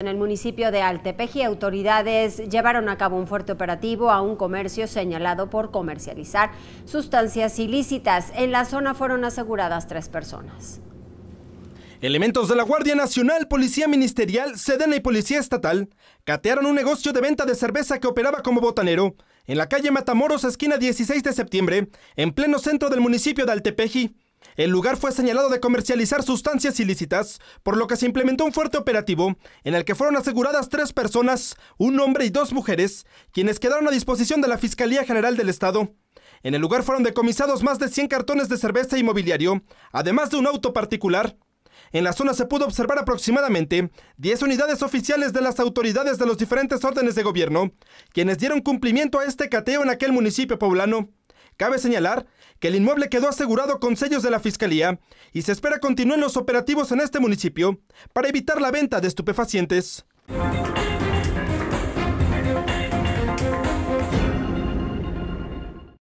En el municipio de Altepeji, autoridades llevaron a cabo un fuerte operativo a un comercio señalado por comercializar sustancias ilícitas. En la zona fueron aseguradas tres personas. Elementos de la Guardia Nacional, Policía Ministerial, Sedena y Policía Estatal catearon un negocio de venta de cerveza que operaba como botanero en la calle Matamoros, esquina 16 de septiembre, en pleno centro del municipio de Altepeji. El lugar fue señalado de comercializar sustancias ilícitas, por lo que se implementó un fuerte operativo en el que fueron aseguradas tres personas, un hombre y dos mujeres, quienes quedaron a disposición de la Fiscalía General del Estado. En el lugar fueron decomisados más de 100 cartones de cerveza y mobiliario, además de un auto particular. En la zona se pudo observar aproximadamente 10 unidades oficiales de las autoridades de los diferentes órdenes de gobierno, quienes dieron cumplimiento a este cateo en aquel municipio poblano. Cabe señalar que el inmueble quedó asegurado con sellos de la Fiscalía y se espera continúen los operativos en este municipio para evitar la venta de estupefacientes.